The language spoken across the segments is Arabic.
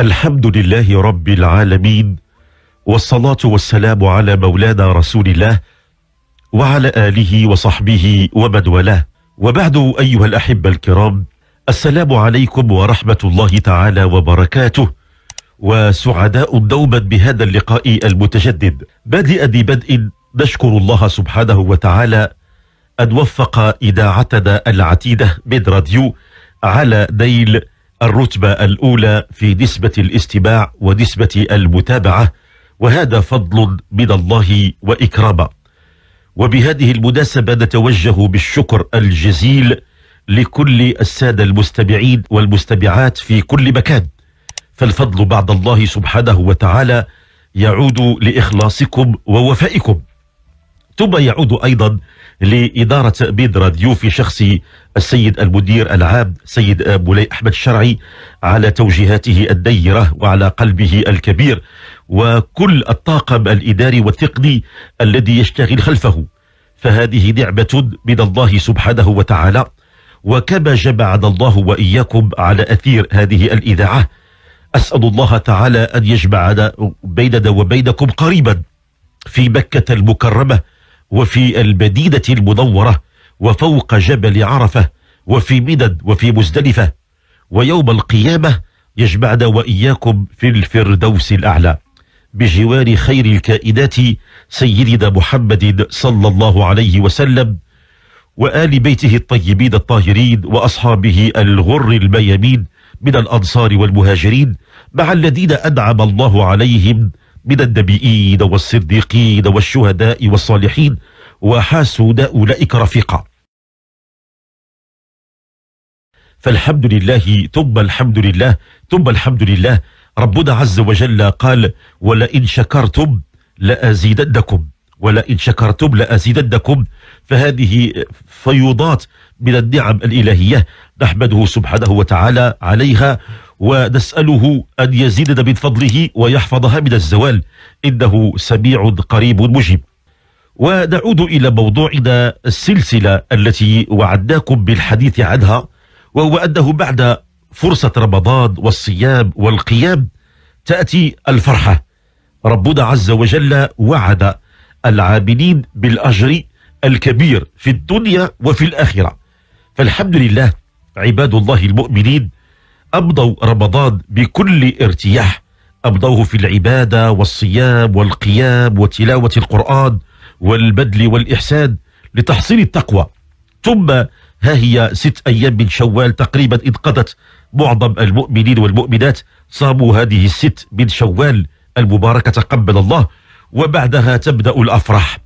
الحمد لله رب العالمين والصلاة والسلام على مولانا رسول الله وعلى آله وصحبه ومن والاه وبعد أيها الأحبة الكرام السلام عليكم ورحمة الله تعالى وبركاته وسعداء دوما بهذا اللقاء المتجدد بادئ ذي بدء نشكر الله سبحانه وتعالى أن وفق إذاعتنا العتيدة من راديو على نيل الرتبة الأولى في نسبة الاستماع ونسبة المتابعة وهذا فضل من الله وإكرامه وبهذه المناسبة نتوجه بالشكر الجزيل لكل السادة المستمعين والمستمعات في كل مكان فالفضل بعد الله سبحانه وتعالى يعود لإخلاصكم ووفائكم ثم يعود أيضا لإدارة بيدرا ضيوفي شخصي السيد المدير العام سيد بولي أحمد الشرعي على توجيهاته الديرة وعلى قلبه الكبير وكل الطاقم الإداري والتقني الذي يشتغل خلفه فهذه نعمة من الله سبحانه وتعالى وكما جمعنا الله وإياكم على أثير هذه الإذاعة أسأل الله تعالى أن يجمعنا بيننا وبينكم قريبا في مكة المكرمة وفي البديدة المنورة وفوق جبل عرفة وفي مدد وفي مزدلفة ويوم القيامة يجمعنا وإياكم في الفردوس الأعلى بجوار خير الكائنات سيدنا محمد صلى الله عليه وسلم وآل بيته الطيبين الطاهرين وأصحابه الغر الميامين من الأنصار والمهاجرين مع الذين أنعم الله عليهم من النبيين والصديقين والشهداء والصالحين وحاسود أولئك رفيقا فالحمد لله ثم الحمد لله ثم الحمد لله ربنا عز وجل قال ولئن شكرتم لأزيدنكم ولئن شكرتم لأزيدنكم فهذه فيوضات من النعم الإلهية نحمده سبحانه وتعالى عليها ونسأله أن يزيدنا من فضله ويحفظها من الزوال إنه سميع قريب مجيب ونعود إلى موضوعنا السلسلة التي وعدناكم بالحديث عنها وهو أنه بعد فرصة رمضان والصيام والقيام تأتي الفرحة ربنا عز وجل وعد العاملين بالأجر الكبير في الدنيا وفي الآخرة فالحمد لله عباد الله المؤمنين أبضوا رمضان بكل ارتياح أبضوه في العبادة والصيام والقيام وتلاوة القرآن والبدل والإحسان لتحصيل التقوى ثم ها هي ست أيام من شوال تقريبا إن قضت معظم المؤمنين والمؤمنات صاموا هذه الست من شوال المباركة تقبل الله وبعدها تبدأ الأفراح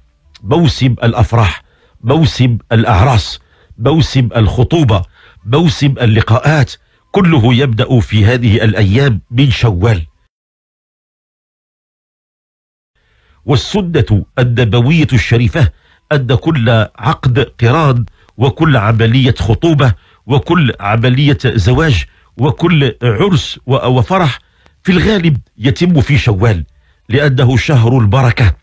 موسم الأفراح موسم الأعراس موسم الخطوبة موسم اللقاءات كله يبدأ في هذه الأيام من شوال والسنة النبوية الشريفة أن كل عقد قران وكل عملية خطوبة وكل عملية زواج وكل عرس وفرح في الغالب يتم في شوال لأنه شهر البركة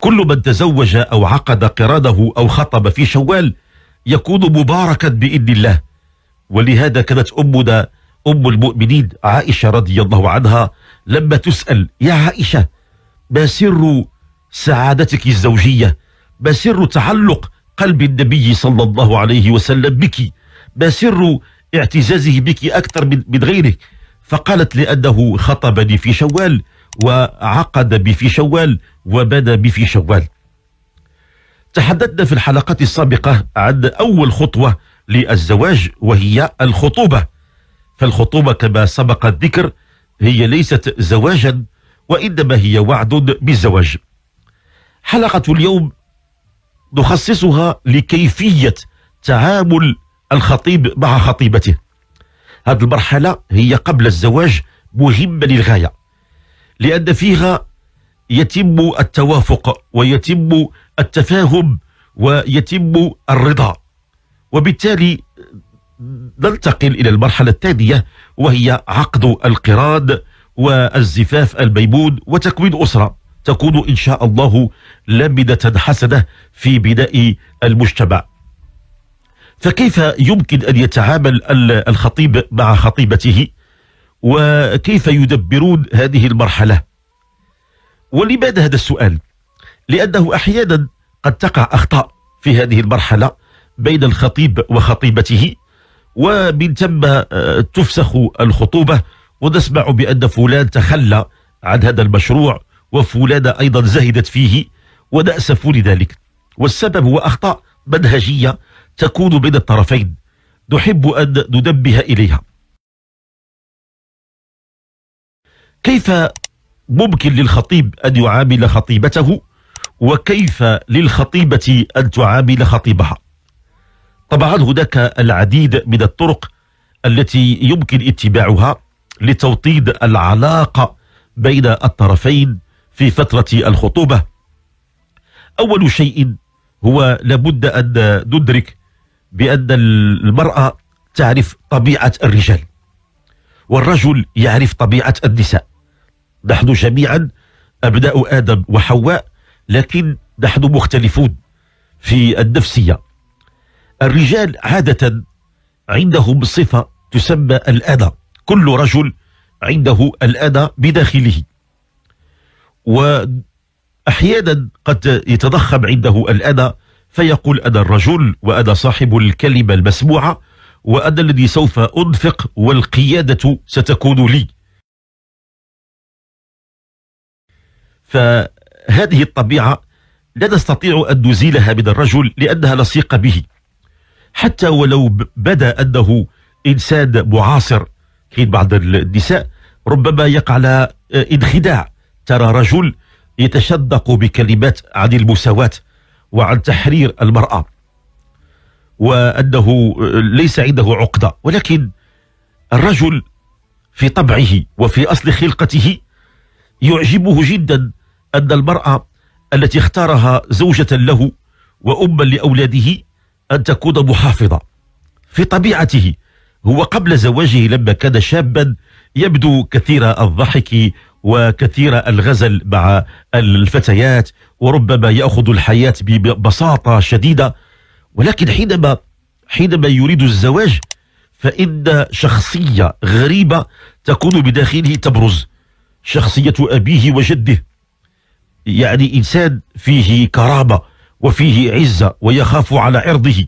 كل من تزوج أو عقد قراده أو خطب في شوال يكون مباركا بإذن الله ولهذا كانت أمنا أم المؤمنين عائشة رضي الله عنها لما تسأل يا عائشة ما سر سعادتك الزوجية ما سر تعلق قلب النبي صلى الله عليه وسلم بك ما سر اعتزازه بك أكثر من, من غيره فقالت لأنه خطبني في شوال وعقد بي في شوال وبنى بي في شوال تحدثنا في الحلقات السابقة عن أول خطوة للزواج وهي الخطوبة فالخطوبة كما سبق الذكر هي ليست زواجا وإنما هي وعد بالزواج حلقة اليوم نخصصها لكيفية تعامل الخطيب مع خطيبته هذه المرحلة هي قبل الزواج مهمة للغاية لأن فيها يتم التوافق ويتم التفاهم ويتم الرضا وبالتالي ننتقل إلى المرحلة الثانية وهي عقد القراد والزفاف البيبود وتكوين أسرة تكون إن شاء الله لامدة حسنة في بناء المجتمع فكيف يمكن أن يتعامل الخطيب مع خطيبته وكيف يدبرون هذه المرحلة ولماذا هذا السؤال لأنه أحيانا قد تقع أخطاء في هذه المرحلة بين الخطيب وخطيبته ومن ثم آه، تفسخ الخطوبة ونسمع بأن فلان تخلى عن هذا المشروع وفلان أيضا زهدت فيه ونأسف لذلك والسبب هو أخطاء منهجية تكون بين الطرفين نحب أن ننبه إليها كيف ممكن للخطيب أن يعامل خطيبته وكيف للخطيبة أن تعامل خطيبها طبعا هناك العديد من الطرق التي يمكن اتباعها لتوطيد العلاقة بين الطرفين في فترة الخطوبة أول شيء هو لابد أن ندرك بأن المرأة تعرف طبيعة الرجال والرجل يعرف طبيعة النساء نحن جميعا أبناء آدم وحواء لكن نحن مختلفون في النفسية الرجال عادة عندهم صفة تسمى الأذى كل رجل عنده الأذى بداخله وأحيانا قد يتضخم عنده الأذى فيقول أنا الرجل وأنا صاحب الكلمة المسموعة وأنا الذي سوف أنفق والقيادة ستكون لي فهذه الطبيعة لا نستطيع أن نزيلها من الرجل لأنها لصيقة به حتى ولو بدا انه انسان معاصر كاين بعض النساء ربما يقع على آه، انخداع ترى رجل يتشدق بكلمات عن المساواه وعن تحرير المراه وانه آه، ليس عنده عقده ولكن الرجل في طبعه وفي اصل خلقته يعجبه جدا ان المراه التي اختارها زوجه له واما لاولاده أن تكون محافظة في طبيعته هو قبل زواجه لما كان شابا يبدو كثير الضحك وكثير الغزل مع الفتيات وربما يأخذ الحياة ببساطة شديدة ولكن حينما حينما يريد الزواج فإن شخصية غريبة تكون بداخله تبرز شخصية أبيه وجده يعني إنسان فيه كرامة وفيه عزة ويخاف على عرضه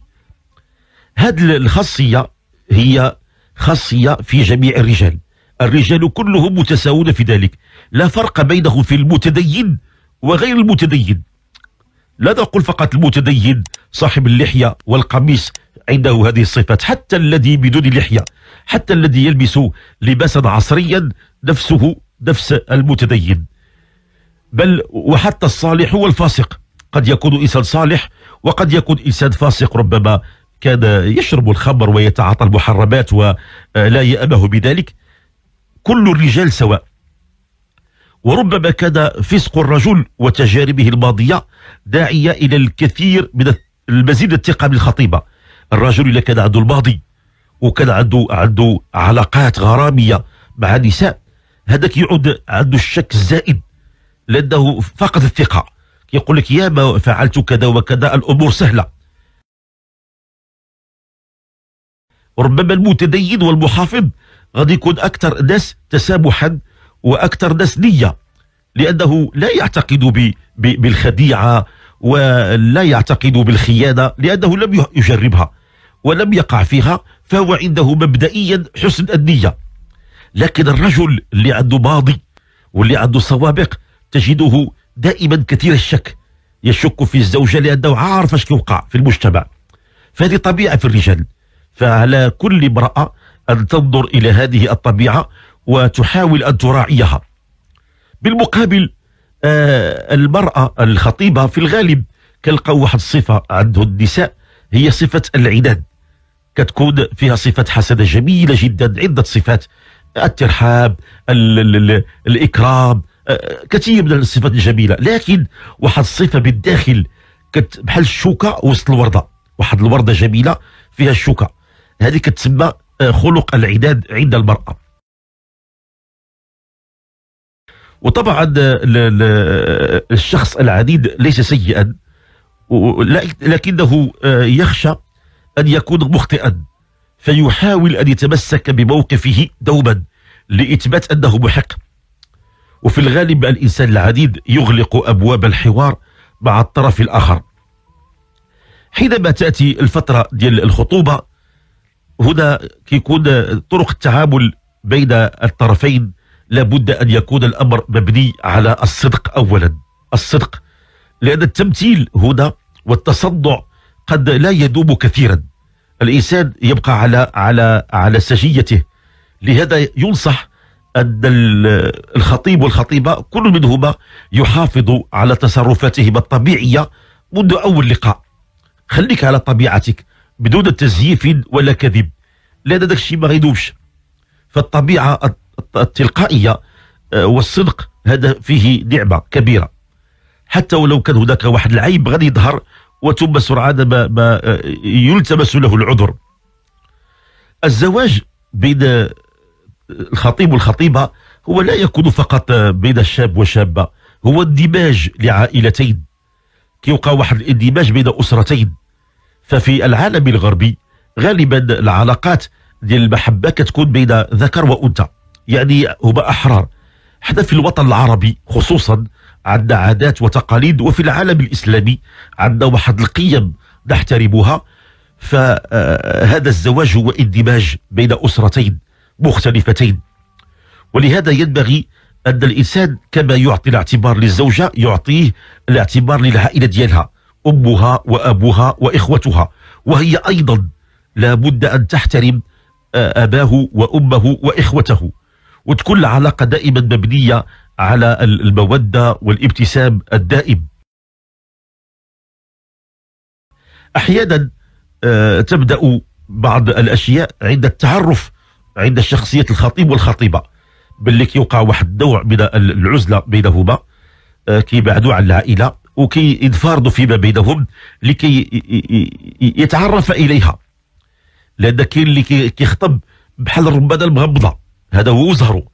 هذه الخاصية هي خاصية في جميع الرجال الرجال كلهم متساوون في ذلك لا فرق بينه في المتدين وغير المتدين لا نقول فقط المتدين صاحب اللحية والقميص عنده هذه الصفات حتى الذي بدون لحية حتى الذي يلبس لباسا عصريا نفسه نفس المتدين بل وحتى الصالح والفاسق قد يكون إنسان صالح وقد يكون إنسان فاسق ربما كان يشرب الخمر ويتعاطى المحرمات ولا يأبه بذلك كل الرجال سواء وربما كان فسق الرجل وتجاربه الماضية داعية إلى الكثير من المزيد الثقة بالخطيبة الرجل إذا كان عنده الماضي وكان عنده عنده علاقات غرامية مع نساء هذاك يعود عنده الشك الزائد لأنه فقد الثقة يقول لك يا ما فعلت كذا وكذا الأمور سهلة وربما المتدين والمحافظ غادي يكون اكثر ناس تسامحا واكثر ناس نيه لانه لا يعتقد بالخديعه ولا يعتقد بالخيانه لانه لم يجربها ولم يقع فيها فهو عنده مبدئيا حسن النيه لكن الرجل اللي عنده ماضي واللي عنده سوابق تجده دائما كثير الشك يشك في الزوجة لأنه عارف اش يوقع في المجتمع فهذه طبيعة في الرجال فعلى كل امرأة أن تنظر إلى هذه الطبيعة وتحاول أن تراعيها بالمقابل آه المرأة الخطيبة في الغالب كنلقى واحد الصفة عنده النساء هي صفة العناد كتكون فيها صفة حسنة جميلة جدا عدة صفات الترحاب الإكرام كثير من الصفات الجميله لكن واحد الصفه بالداخل كت بحال الشوكه وسط الورده واحد الورده جميله فيها الشوكه هذه كتسمى آه، خلق العداد عند المراه وطبعا آه، آه، الشخص العنيد ليس سيئا لكنه يخشى ان يكون مخطئا فيحاول ان يتمسك بموقفه دوما لاثبات انه محق وفي الغالب الإنسان العديد يغلق أبواب الحوار مع الطرف الآخر حينما تأتي الفترة ديال الخطوبة هنا كيكون طرق التعامل بين الطرفين لابد أن يكون الأمر مبني على الصدق أولا الصدق لأن التمثيل هنا والتصنع قد لا يدوم كثيرا الإنسان يبقى على على على سجيته لهذا ينصح الخطيب والخطيبة كل منهما يحافظ على تصرفاتهما الطبيعية منذ أول لقاء خليك على طبيعتك بدون تزييف ولا كذب لأن داك الشيء ما غيدوبش فالطبيعة التلقائية آه، والصدق هذا فيه نعمة كبيرة حتى ولو كان هناك واحد العيب غادي يظهر وثم سرعان ما, ما آه، يلتمس له العذر الزواج بين الخطيب والخطيبة هو لا يكون فقط بين الشاب وشابة هو اندماج لعائلتين كيوقع واحد الاندماج بين أسرتين ففي العالم الغربي غالبا العلاقات ديال المحبة كتكون بين ذكر وأنثى يعني هما أحرار حتى في الوطن العربي خصوصا عندنا عادات وتقاليد وفي العالم الإسلامي عندنا واحد القيم نحترمها فهذا الزواج هو اندماج بين أسرتين مختلفتين ولهذا ينبغي أن الإنسان كما يعطي الاعتبار للزوجة يعطيه الاعتبار للعائلة ديالها أمها وأبوها وإخوتها وهي أيضا لابد أن تحترم آه، أباه وأمه وإخوته وتكون العلاقة دائما مبنية على المودة والابتسام الدائم أحيانا آه، تبدأ بعض الأشياء عند التعرف عند شخصية الخطيب والخطيبة باللي كيوقع واحد الدوع بين العزلة بينهما آه، كيبعدوا على العائلة وكيتفارضوا فيما بينهم لكي يتعرف إليها لأن كاين اللي كيخطب بحال الرمادة المغمضة هذا هو زهرو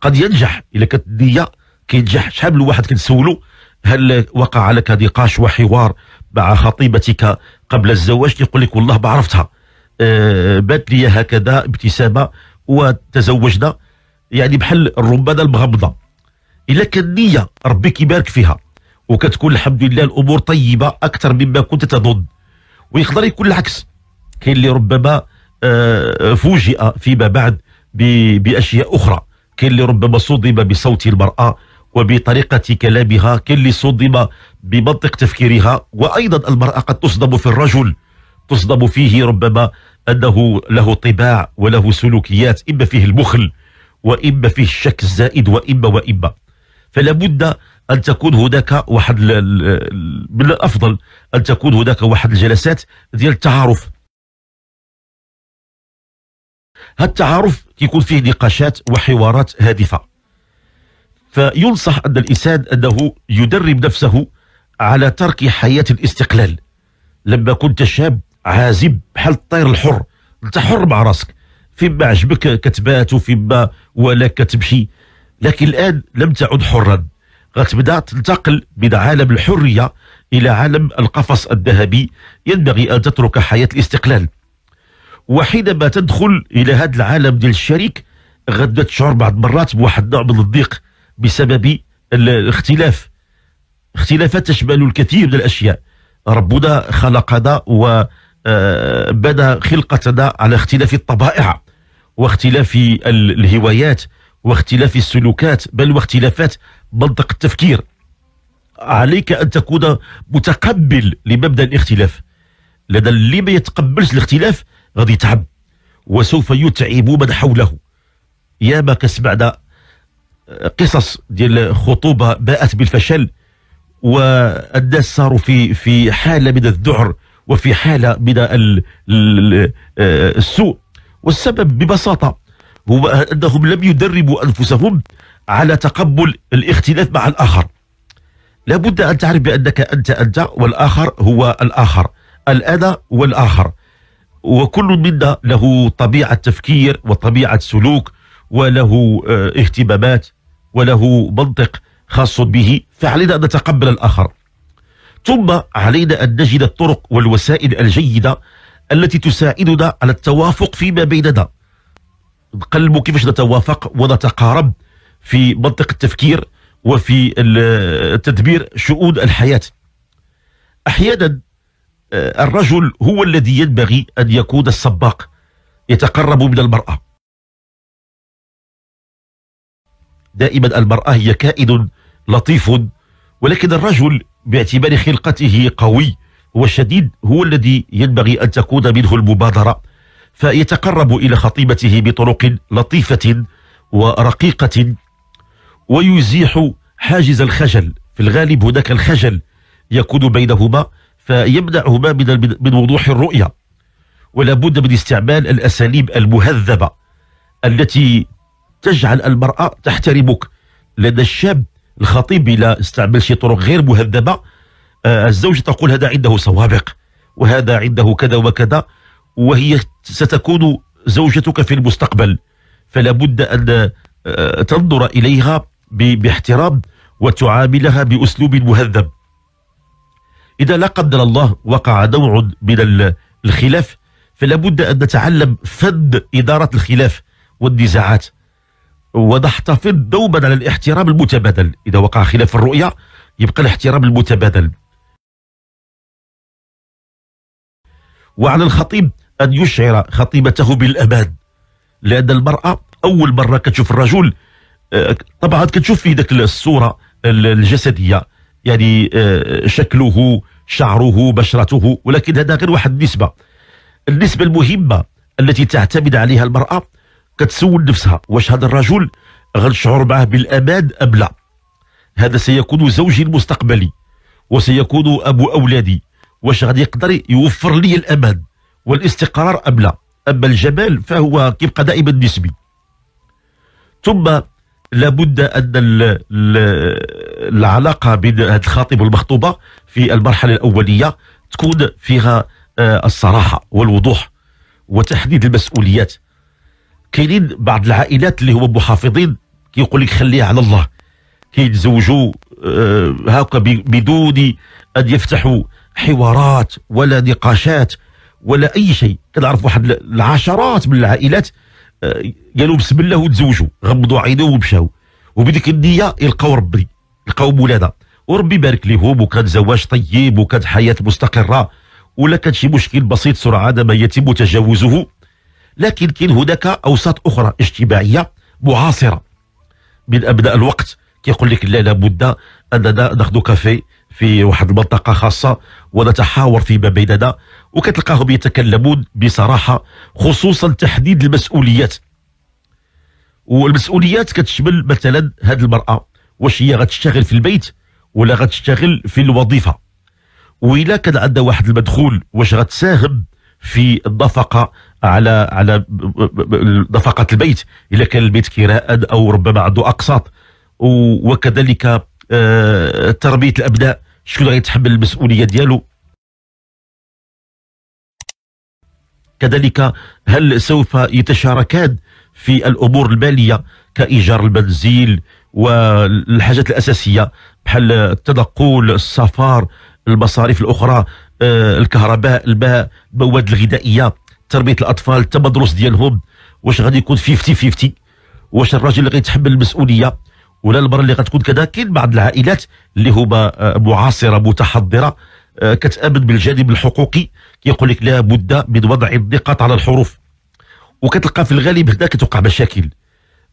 قد ينجح إلا كانت النية كينجح شحال من واحد كنسولو هل وقع لك نقاش وحوار مع خطيبتك قبل الزواج يقول لك والله ما عرفتها آه، بات لي هكذا ابتسامه وتزوجنا يعني بحال الرمانه المغمضه الا كان نيه ربي كيبارك فيها وكتكون الحمد لله الامور طيبه اكثر مما كنت تظن ويقدر يكون العكس كاين اللي ربما آه، فوجئ فيما بعد باشياء اخرى كاين اللي ربما صدم بصوت المراه وبطريقة كلامها كاين اللي صدم بمنطق تفكيرها وأيضا المرأة قد تصدم في الرجل تصدب فيه ربما أنه له طباع وله سلوكيات إما فيه البخل وإما فيه الشك الزائد وإما وإما فلا بد أن تكون هناك واحد من الأفضل أن تكون هناك واحد الجلسات ديال التعارف هذا التعارف كيكون فيه نقاشات وحوارات هادفة فينصح أن الإنسان أنه يدرب نفسه على ترك حياة الاستقلال لما كنت شاب عازب بحال الطير الحر انت حر مع راسك فيما عجبك كتبات وفيما ولا كتمشي لكن الان لم تعد حرا غتبدا تنتقل من عالم الحريه الى عالم القفص الذهبي ينبغي ان تترك حياه الاستقلال وحينما تدخل الى هذا العالم ديال الشريك غدا تشعر بعض المرات بواحد النوع من الضيق بسبب الاختلاف اختلافات تشمل الكثير من الاشياء ربنا خلقنا و آه، بدا خلقتنا على اختلاف الطبائع واختلاف الهوايات واختلاف السلوكات بل واختلافات منطق التفكير عليك أن تكون متقبل لمبدأ الاختلاف لدى اللي ما يتقبلش الاختلاف غادي يتعب وسوف يتعب من حوله ياما كسمعنا آه، قصص ديال خطوبة باءت بالفشل والناس صاروا في في حالة من الذعر وفي حالة آه، من السوء والسبب ببساطة هو أنهم لم يدربوا أنفسهم على تقبل الاختلاف مع الآخر لابد أن تعرف بأنك أنت أنت والآخر هو الآخر الأنا والآخر وكل منا له طبيعة تفكير وطبيعة سلوك وله آه، اهتمامات وله منطق خاص به فعلينا أن نتقبل الآخر ثم علينا أن نجد الطرق والوسائل الجيدة التي تساعدنا على التوافق فيما بيننا نقلبوا كيفاش نتوافق ونتقارب في منطق التفكير وفي تدبير شؤون الحياة أحيانا آه، الرجل هو الذي ينبغي أن يكون السباق يتقرب من المرأة دائما المرأة هي كائن لطيف ولكن الرجل باعتبار خلقته قوي وشديد هو الذي ينبغي أن تكون منه المبادرة فيتقرب إلى خطيبته بطرق لطيفة ورقيقة ويزيح حاجز الخجل في الغالب هناك الخجل يكون بينهما فيمنعهما من, من وضوح الرؤية ولا بد من استعمال الأساليب المهذبة التي تجعل المرأة تحترمك لأن الشاب الخطيب الى استعمل شي طرق غير مهذبة آه، الزوجة تقول هذا عنده سوابق وهذا عنده كذا وكذا وهي ستكون زوجتك في المستقبل فلا بد أن آه، تنظر إليها باحترام وتعاملها بأسلوب مهذب إذا لا قدر الله وقع نوع من الخلاف فلا بد أن نتعلم فن إدارة الخلاف والنزاعات وتحتفظ دوما على الاحترام المتبادل إذا وقع خلاف الرؤية يبقى الاحترام المتبادل وعلى الخطيب أن يشعر خطيبته بالأمان لأن المرأة أول مرة كتشوف الرجل آه، طبعا كتشوف فيه ذاك الصورة الجسدية يعني آه، شكله شعره بشرته ولكن هذا غير واحد النسبة النسبة المهمة التي تعتمد عليها المرأة كتسول نفسها واش هذا الرجل غنشعر معه بالأمان أم لا هذا سيكون زوجي المستقبلي وسيكون أبو أولادي واش غادي يقدر يوفر لي الأمان والاستقرار أم لا أما الجمال فهو كيبقى دائما نسبي ثم لابد أن العلاقة بين هذا الخاطب والمخطوبة في المرحلة الأولية تكون فيها آه، الصراحة والوضوح وتحديد المسؤوليات كاينين بعض العائلات اللي هما محافظين كيقول لك خليها على الله كيتزوجوا آه هكا بدون ان يفتحوا حوارات ولا نقاشات ولا اي شيء كنعرف واحد العشرات من العائلات آه، قالوا بسم الله وتزوجوا غمضوا عينيهم ومشاو وبديك النيه يلقاو ربي يلقاو مولانا وربي يبارك لهم وكان زواج طيب وكانت حياه مستقره ولا كان شي مشكل بسيط سرعان ما يتم تجاوزه لكن كاين هناك اوساط اخرى اجتماعيه معاصره من ابناء الوقت كيقول لك لا لابد اننا ناخذ كافي في واحد المنطقه خاصه ونتحاور فيما بيننا وكتلقاهم يتكلمون بصراحه خصوصا تحديد المسؤوليات والمسؤوليات كتشمل مثلا هذه المراه واش هي غتشتغل في البيت ولا غتشتغل في الوظيفه وإلا كان عندها واحد المدخول واش غتساهم في الدفقه على على دفقه البيت اذا كان البيت كراء او ربما عنده اقساط وكذلك آه، تربيه الابناء شكون غيتحمل المسؤوليه ديالو كذلك هل سوف يتشاركان في الامور الماليه كايجار المنزل والحاجات الاساسيه بحال التنقل السفر المصاريف الاخرى آه، الكهرباء الماء المواد الغذائيه تربيه الاطفال التمدرس ديالهم واش غادي يكون 50 50 واش الراجل اللي غيتحمل المسؤوليه ولا المراه اللي غتكون كذا كاين بعض العائلات اللي هما آه، معاصره متحضره آه، كتامن بالجانب الحقوقي كيقول لك لابد من وضع النقاط على الحروف وكتلقى في الغالب هنا كتوقع مشاكل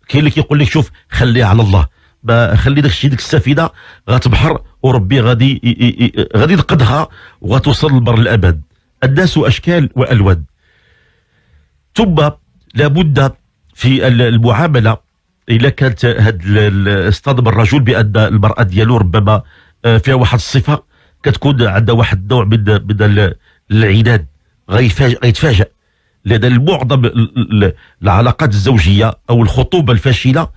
كاين اللي كيقول لك شوف خليها على الله خلي داكشي ديك السفينه غتبحر وربي غادي غادي ينقذها وغتوصل لبر الابد الناس اشكال والوان ثم لابد في المعامله الا كانت هاد اصطدم الرجل بان المراه ديالو ربما آه، فيها واحد الصفه كتكون عندها واحد النوع من من العناد غيتفاجئ لان معظم العلاقات الزوجيه او الخطوبه الفاشله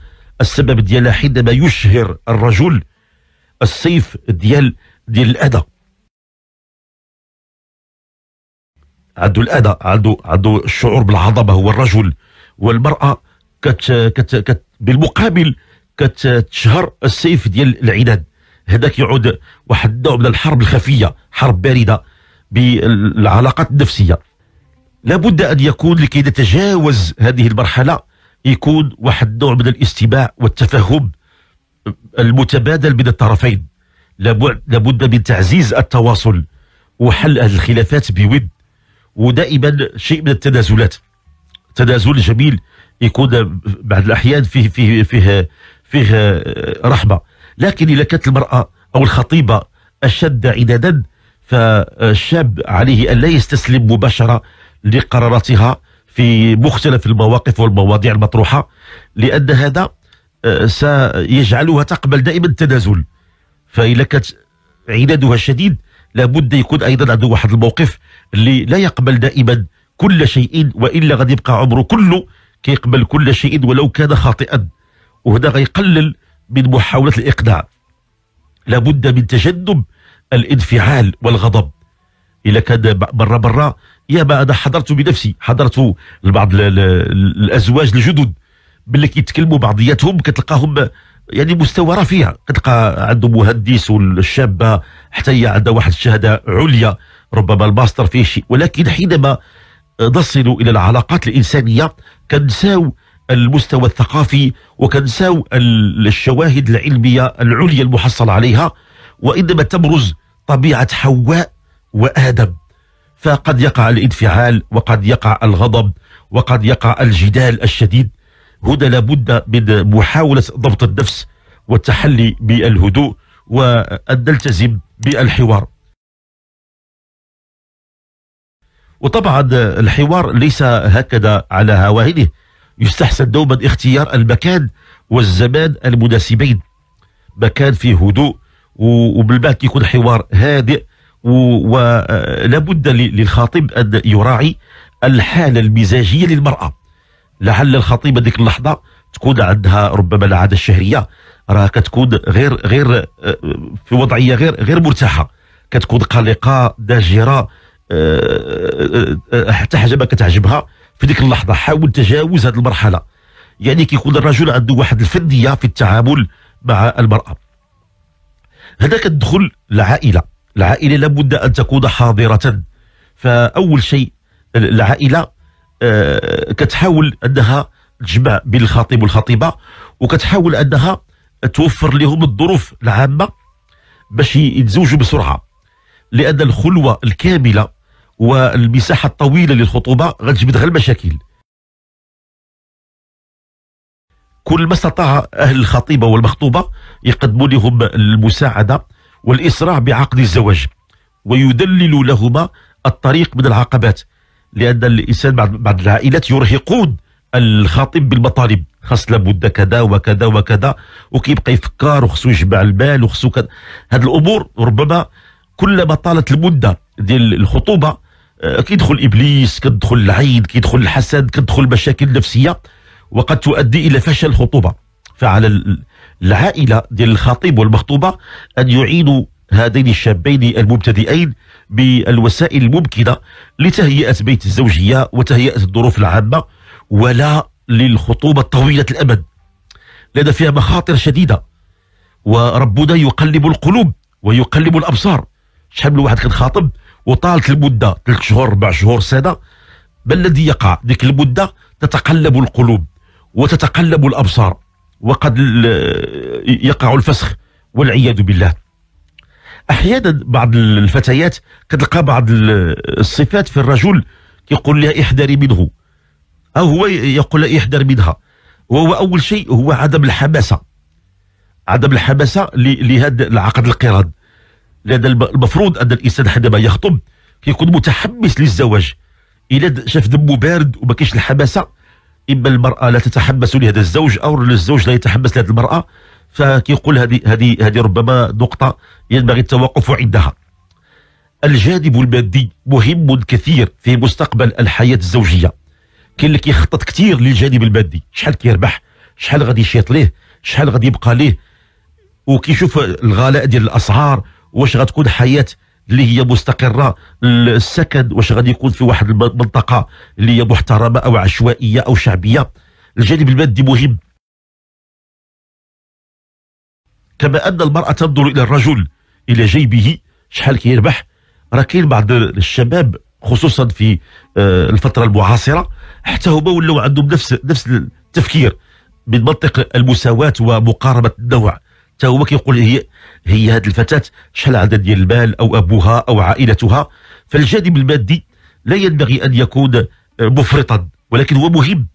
السبب ديالها حينما يشهر الرجل السيف ديال ديال الاذى عنده الاذى عنده عنده الشعور بالعظمه هو الرجل والمراه كت كت كت بالمقابل كتشهر السيف ديال العناد هذا كيعود واحد النوع من الحرب الخفيه حرب بارده بالعلاقات النفسيه لابد ان يكون لكي نتجاوز هذه المرحله يكون واحد النوع من الاستماع والتفهم المتبادل بين الطرفين لابد من تعزيز التواصل وحل الخلافات بود ودائما شيء من التنازلات تنازل جميل يكون بعض الاحيان فيه فيه فيه فيه رحمه لكن اذا كانت المراه او الخطيبه اشد عنادا فالشاب عليه ان لا يستسلم مباشره لقراراتها في مختلف المواقف والمواضيع المطروحة لأن هذا آه، سيجعلها تقبل دائما التنازل فإذا كانت عنادها شديد لابد يكون أيضا عنده واحد الموقف اللي لا يقبل دائما كل شيء وإلا غادي يبقى عمره كله كيقبل كل شيء ولو كان خاطئا وهذا غيقلل من محاولة الإقناع لابد من تجنب الانفعال والغضب إذا كان مرة مرة يا با هذا حضرت بنفسي حضرت لبعض الازواج الجدد باللي كيتكلموا بعضياتهم كتلقاهم يعني مستوى رفيع كتلقى عنده مهندس والشابه حتى هي عندها واحد الشهاده عليا ربما الماستر فيه شيء ولكن حينما نصل الى العلاقات الانسانيه كنساو المستوى الثقافي وكنساو الشواهد العلميه العليا المحصل عليها وانما تبرز طبيعه حواء وادم فقد يقع الانفعال وقد يقع الغضب وقد يقع الجدال الشديد هنا لابد من محاولة ضبط النفس والتحلي بالهدوء وأن نلتزم بالحوار وطبعا الحوار ليس هكذا على هواهنه يستحسن دوما اختيار المكان والزمان المناسبين مكان فيه هدوء وبالبعد يكون حوار هادئ ولابد آه، للخطيب أن يراعي الحالة المزاجية للمرأة لعل الخطيبة ديك اللحظة تكون عندها ربما العادة الشهرية راه كتكون غير غير آه، في وضعية غير غير مرتاحة كتكون قلقة داجره آه، حتى حاجة ما كتعجبها في ديك اللحظة حاول تجاوز هذه المرحلة يعني كيكون الرجل عنده واحد الفدية في التعامل مع المرأة هذا كتدخل العائلة العائلة لابد أن تكون حاضرة فأول شيء العائلة آه، كتحاول أنها تجمع بين الخطيب والخطيبة وكتحاول أنها توفر لهم الظروف العامة باش يتزوجوا بسرعة لأن الخلوة الكاملة والمساحة الطويلة للخطوبة غتجبد غير المشاكل كل ما استطاع أهل الخطيبة والمخطوبة يقدموا لهم المساعدة والإسراع بعقد الزواج ويدلل لهما الطريق من العقبات لأن الإنسان بعض العائلات يرهقون الخاطب بالمطالب خاص لابد كذا وكذا وكذا وكيبقى يفكر وخصو يجمع المال وخصو كذا هاد الامور ربما كلما طالت المده ديال الخطوبه آه، كيدخل ابليس كيدخل العيد كيدخل الحسد كيدخل مشاكل نفسيه وقد تؤدي الى فشل الخطوبه فعلى العائله ديال الخطيب والمخطوبه ان يعينوا هذين الشابين المبتدئين بالوسائل الممكنه لتهيئه بيت الزوجيه وتهيئه الظروف العامه ولا للخطوبه طويله الامد لان فيها مخاطر شديده وربنا يقلب القلوب ويقلب الابصار شحال من واحد كنخاطب وطالت المده ثلاث شهور اربع شهور سنه ما الذي يقع ديك المده تتقلب القلوب وتتقلب الابصار وقد يقع الفسخ والعياذ بالله احيانا بعض الفتيات كتلقى بعض الصفات في الرجل كيقول لها احذري منه او هو يقول لها احذر منها وهو اول شيء هو عدم الحماسه عدم الحماسه لهذا العقد القراض لان المفروض ان الانسان حينما يخطب كيكون متحمس للزواج الا شاف دمه بارد وما كاينش الحماسه اما المراه لا تتحبس لهذا الزوج او الزوج لا يتحبس لهذه المراه فكيقول هذه هذه هذه ربما نقطه ينبغي التوقف عندها الجانب المادي مهم كثير في مستقبل الحياه الزوجيه كاين اللي كيخطط كثير للجانب المادي شحال كيربح شحال غادي يشيط ليه شحال غادي يبقى ليه وكيشوف الغلاء ديال الاسعار واش غتكون حياه اللي هي مستقرة السكن واش غادي يكون في واحد المنطقة اللي هي محترمة أو عشوائية أو شعبية الجانب المادي مهم كما أن المرأة تنظر إلى الرجل إلى جيبه شحال كيربح راه كاين بعض الشباب خصوصا في آه، الفترة المعاصرة حتى هما ولاو عندهم نفس نفس التفكير من منطق المساواة ومقاربة النوع حتى هو كيقول هي هي هذه الفتاه شحال عندها ديال المال او ابوها او عائلتها فالجانب المادي لا ينبغي ان يكون مفرطا ولكن هو مهم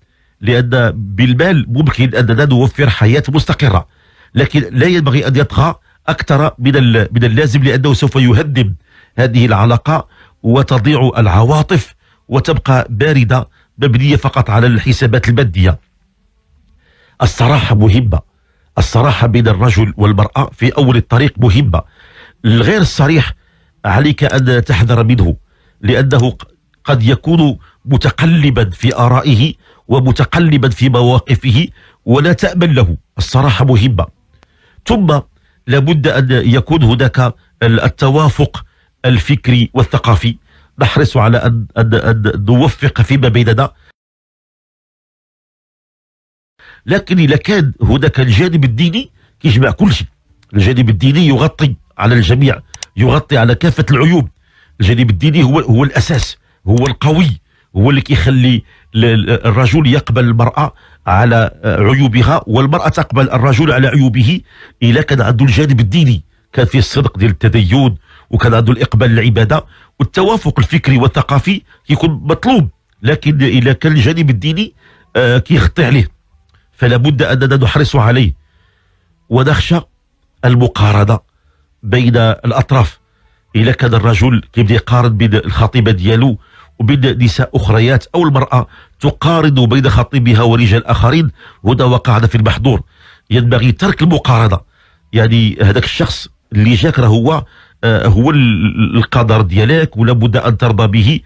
لان بالمال ممكن اننا نوفر حياه مستقره لكن لا ينبغي ان يطغى اكثر من من اللازم لانه سوف يهدم هذه العلاقه وتضيع العواطف وتبقى بارده مبنيه فقط على الحسابات الماديه الصراحه مهمه الصراحة بين الرجل والمرأة في أول الطريق مهمة الغير الصريح عليك أن تحذر منه لأنه قد يكون متقلبا في آرائه ومتقلبا في مواقفه ولا تأمن له الصراحة مهمة ثم لابد أن يكون هناك التوافق الفكري والثقافي نحرص على أن, أن, أن نوفق فيما بيننا لكن إذا كان هناك الجانب الديني كيجمع كل شيء الجانب الديني يغطي على الجميع يغطي على كافة العيوب الجانب الديني هو هو الأساس هو القوي هو اللي كيخلي الرجل يقبل المرأة على عيوبها والمرأة تقبل الرجل على عيوبه إلا كان عنده الجانب الديني كان فيه الصدق ديال التدين وكان عنده الإقبال للعبادة والتوافق الفكري والثقافي يكون مطلوب لكن إلا كان الجانب الديني آه، كيغطي عليه فلا بد أننا نحرص عليه ونخشى المقارنة بين الأطراف إلا كان الرجل كيبدا يقارن بين الخطيبة ديالو وبين نساء أخريات أو المرأة تقارن بين خطيبها ورجال آخرين هنا وقعنا في المحظور ينبغي ترك المقارنة يعني هذاك الشخص اللي جاك راه هو آه، هو القدر ديالك ولا بد أن ترضى به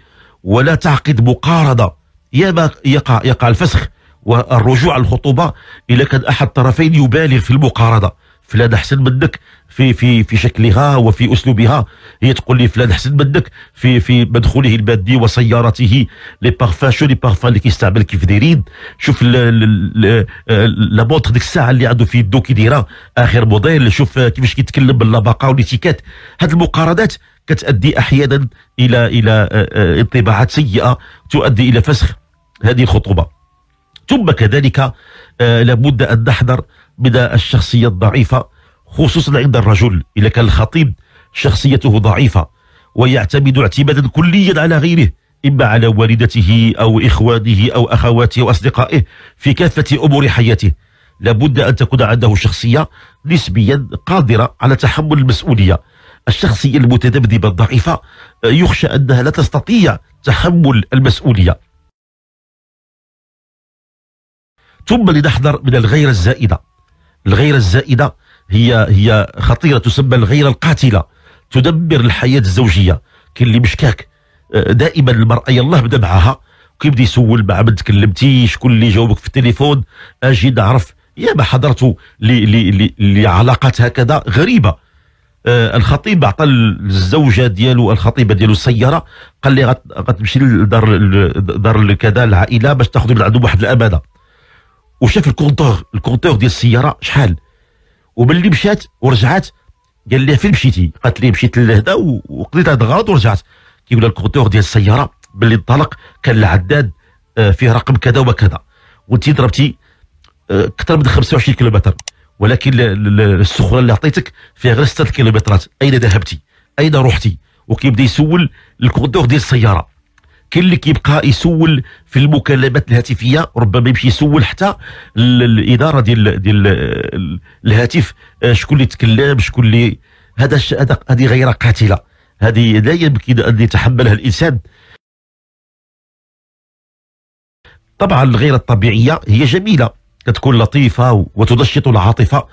ولا تعقد مقارنة يا يقع يقع الفسخ والرجوع الخطوبه اذا كان احد الطرفين يبالغ في المقارضه فلان احسن منك في في في شكلها وفي اسلوبها هي تقول لي فلان احسن منك في في مدخوله المادي وسيارته لي بارفان شو لي بارفان اللي كيستعمل كيف دايرين شوف لا مونتر ديك الساعه اللي عنده في يدو كي دايره اخر موديل شوف كيفاش كيتكلم باللباقه والاتيكات هاد المقارضات كتؤدي احيانا الى الى آه، آه، انطباعات سيئه تؤدي الى فسخ هذه الخطوبه ثم كذلك آه، لابد أن نحذر من الشخصية الضعيفة خصوصا عند الرجل إذا كان الخطيب شخصيته ضعيفة ويعتمد اعتمادا كليا على غيره إما على والدته أو إخوانه أو أخواته واصدقائه في كافة أمور حياته لابد أن تكون عنده شخصية نسبيا قادرة على تحمل المسؤولية الشخصية المتذبذبة الضعيفة آه، يخشى أنها لا تستطيع تحمل المسؤولية ثم لنحذر من الغيرة الزائدة الغيرة الزائدة هي هي خطيرة تسمى الغيرة القاتلة تدمر الحياة الزوجية كاين اللي مشكاك آه، دائما المرأة يلاه بدا معاها كيبدا يسول مع من تكلمتي شكون اللي جاوبك في التليفون اجي نعرف يا ما حضرت لعلاقات هكذا غريبه آه الخطيب عطى الزوجه ديالو الخطيبه ديالو السياره قال لي غتمشي لدار دار كذا العائله باش تاخذ من عندهم واحد الامانه وشاف الكونتور الكونتور ديال السياره شحال وملي مشات ورجعات قال لها فين مشيتي قالت لي مشيت لهدا وقضيت هذا الغلط ورجعت كيقول الكونتور ديال السياره باللي انطلق كان العداد آه، فيه رقم كذا وكذا وانت ضربتي آه، اكثر من 25 كيلومتر ولكن السخونه اللي عطيتك فيها غير 6 كيلومترات اين ذهبتي اين رحتي وكيبدا يسول الكونتور ديال السياره كاين اللي كيبقى يسول في المكالمات الهاتفيه ربما يمشي يسول حتى الاداره ديال ديال الهاتف آه، شكون اللي تكلم شكون اللي هذا هذه غيره قاتله هذه لا يمكن ان يتحملها الانسان طبعا الغيره الطبيعيه هي جميله كتكون لطيفه وتنشط العاطفه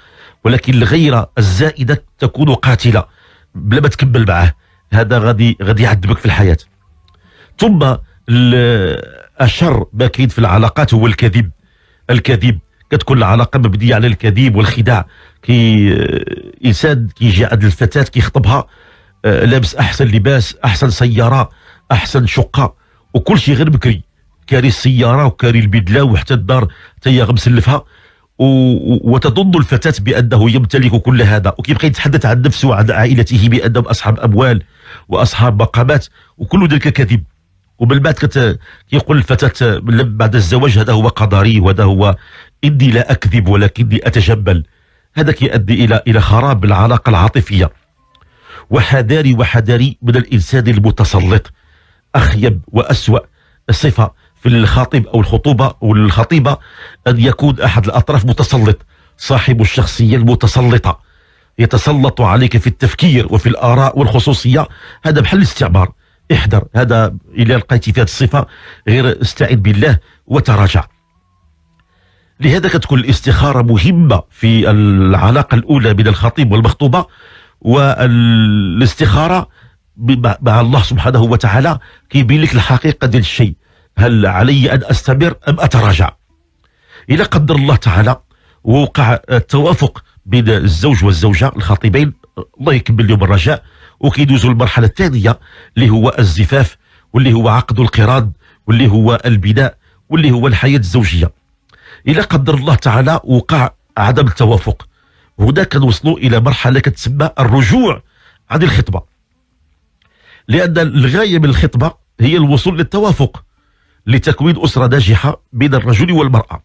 ولكن الغيره الزائده تكون قاتله بلا ما تكمل معاه هذا غادي غادي يعذبك في الحياه ثم الشر باكين في العلاقات هو الكذب الكذب كتكون العلاقه مبنيه على الكذب والخداع كي آه، انسان كيجي عند الفتاه كيخطبها آه، لابس احسن لباس احسن سياره احسن شقه وكل شيء غير بكري كاري السياره وكاري البدله وحتى الدار حتى هي غمسلفها وتظن الفتاة بأنه يمتلك كل هذا وكيبقى يتحدث عن نفسه وعن عائلته بأنهم أصحاب أموال وأصحاب مقامات وكل ذلك كذب كت كيقول الفتاة بعد الزواج هذا هو قدري وهذا هو إني لا أكذب ولكني أتجبل هذا كيؤدي إلى إلى خراب العلاقة العاطفية وحذاري وحذاري من الإنسان المتسلط أخيب وأسوأ صفة في الخاطب أو الخطوبة أو الخطيبة أن يكون أحد الأطراف متسلط صاحب الشخصية المتسلطة يتسلط عليك في التفكير وفي الآراء والخصوصية هذا بحال الاستعمار احذر هذا الى لقيتي في هذه الصفة غير استعذ بالله وتراجع لهذا كتكون الاستخارة مهمة في العلاقة الأولى بين الخطيب والمخطوبة والاستخارة مع الله سبحانه وتعالى كيبين لك الحقيقة ديال الشيء هل علي أن أستمر أم أتراجع الى قدر الله تعالى ووقع التوافق بين الزوج والزوجة الخطيبين الله يكمل لهم الرجاء وكيدوزوا للمرحله الثانيه اللي هو الزفاف واللي هو عقد القراض واللي هو البناء واللي هو الحياه الزوجيه الى قدر الله تعالى وقع عدم التوافق هنا كنوصلوا الى مرحله كتسمى الرجوع عن الخطبه لان الغايه من الخطبه هي الوصول للتوافق لتكوين اسره ناجحه بين الرجل والمراه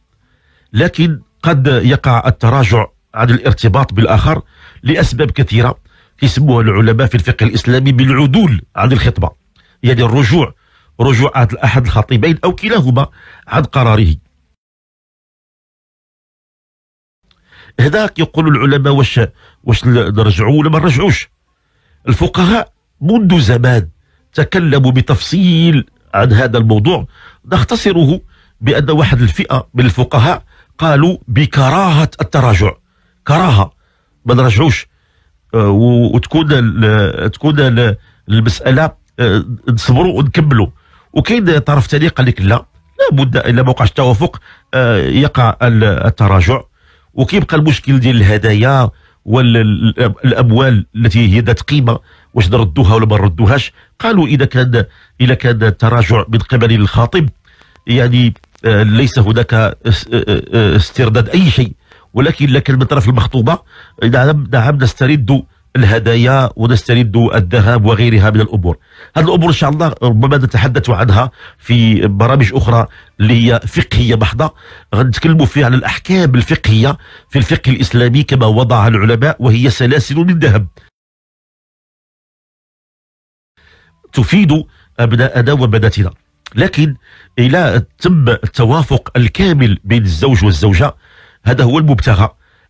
لكن قد يقع التراجع عن الارتباط بالاخر لاسباب كثيره كيسموها العلماء في الفقه الإسلامي بالعدول عن الخطبة يعني الرجوع رجوع أحد الخطيبين أو كلاهما عن قراره هذاك يقول العلماء واش واش نرجعوا ولا ما نرجعوش الفقهاء منذ زمان تكلموا بتفصيل عن هذا الموضوع نختصره بأن واحد الفئة من الفقهاء قالوا بكراهة التراجع كراهة ما نرجعوش آه، وتكون آه، تكون المساله آه، نصبروا ونكملوا وكاين طرف ثاني قال لك لا لابد الا ما وقعش توافق يقع التراجع وكيبقى المشكل ديال الهدايا والاموال التي هي ذات قيمه واش نردوها ولا ما نردوهاش قالوا اذا كان اذا كان التراجع من قبل الخاطب يعني ليس هناك استرداد اي شيء ولكن لا من طرف المخطوبة نعم نعم نسترد الهدايا ونسترد الذهب وغيرها من الامور. هذه الامور ان شاء الله ربما نتحدث عنها في برامج اخرى اللي هي فقهيه محضه غنتكلموا فيها على الاحكام الفقهيه في الفقه الاسلامي كما وضعها العلماء وهي سلاسل من ذهب. تفيد ابناءنا وبناتنا. لكن الى تم التوافق الكامل بين الزوج والزوجه هذا هو المبتغى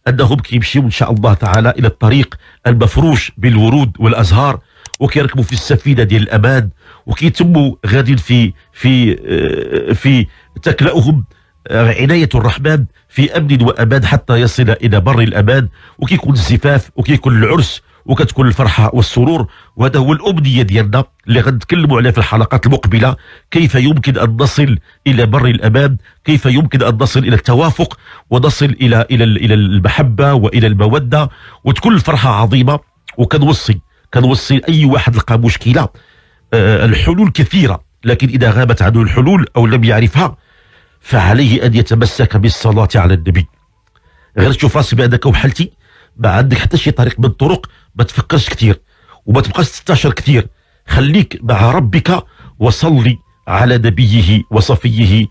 انهم كيمشيو ان شاء الله تعالى الى الطريق المفروش بالورود والازهار وكيركبوا في السفينه ديال الامان وكيتموا غادي في في آه، في تكلاهم آه، عنايه الرحمن في امن وامان حتى يصل الى بر الامان وكيكون الزفاف وكيكون العرس وكتكون الفرحه والسرور وهذا هو الامنيه ديالنا اللي غنتكلموا عليها في الحلقات المقبله كيف يمكن ان نصل الى بر الامان كيف يمكن ان نصل الى التوافق ونصل الى الى الى المحبه والى الموده وتكون الفرحه عظيمه وكنوصي كنوصي اي واحد لقى مشكله آه، الحلول كثيره لكن اذا غابت عنه الحلول او لم يعرفها فعليه ان يتمسك بالصلاه على النبي غير تشوف راسي بانك وحلتي ما عندك حتى شي طريق من الطرق ما تفكرش كثير وما تبقاش تستشر كثير خليك مع ربك وصلي على نبيه وصفيه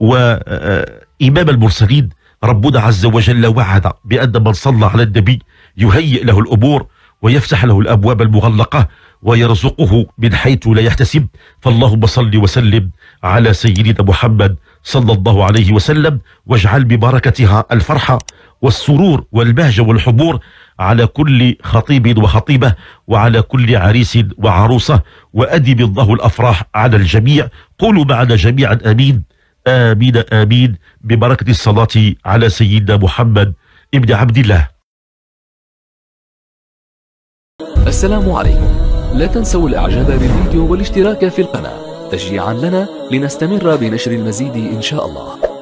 وإمام آه، آه، المرسلين ربنا عز وجل وعد بأن من صلى على النبي يهيئ له الأمور ويفتح له الأبواب المغلقة ويرزقه من حيث لا يحتسب فاللهم صل وسلم على سيدنا محمد صلى الله عليه وسلم واجعل ببركتها الفرحة والسرور والبهجة والحبور على كل خطيب وخطيبة وعلى كل عريس وعروسة وأدب الله الأفراح على الجميع قولوا بعد جميعا أمين آمين آمين ببركة الصلاة على سيدنا محمد ابن عبد الله السلام عليكم لا تنسوا الإعجاب بالفيديو والاشتراك في القناة تشجيعا لنا لنستمر بنشر المزيد إن شاء الله